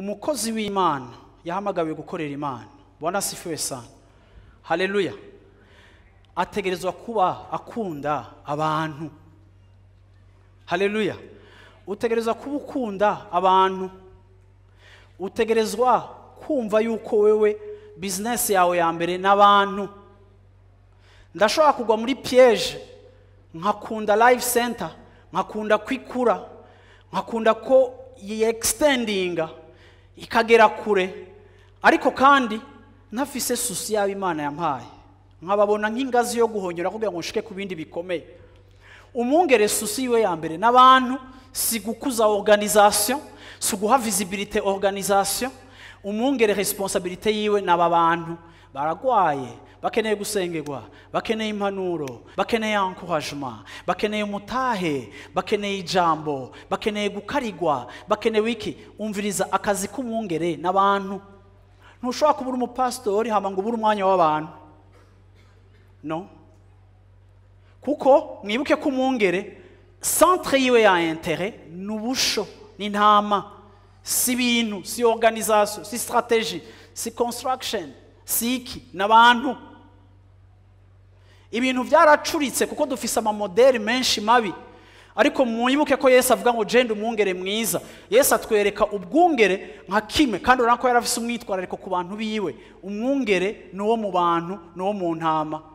umukozi w'imana yahamagawe gukorera imana ubona si sana hareruya ategerezwa kuba akunda abantu hareruya utegerezwa kuba ukunda abantu utegerezwa kumva yuko wewe bizinesi yawe ya mbere n'abantu ndashobora kugwa muri piyeje nkakunda live center nkakunda kwikura nkakunda ko yiyexitendinga ikagera kure ariko kandi ntafise susi yaba imana yampaye nkababona nk'ingazi yo guhonyora kugira ngo nshike ku bindi bikomeye umwungere susi iwe ya mbere n'abantu si gukuza oruganizasiyo si uguha vizibilite oruganizasiyo umwungere resiponsabirite yiwe naba bantu baragwaye bakeneye gusengerwa bakeneye impanuro bakeneye ankurajima bakeneye umutahe bakeneye ijambo bakeneye gukarigwa bakeneye wiki umviriza akazi k'umwungere n'abantu ntushobora kubura umupasitori haba ngo ubure umwanya w'abantu no kuko mwibuke ko umwungere centre yiwe ya intere ni ubusho ni intama si ibintu si organization si strategy si construction siki n'abantu ibintu byaracuritse kuko dufise amamodeli menshi mabi ariko mwibuke ko yesu avuga ngo jenda umwungere mwiza yesu atwereka ubwungere nka kimwe kandi urabona ko yari afite umwitwarariko ku bantu biwe umwungere ni uwo mu bantu ni uwo mu ntama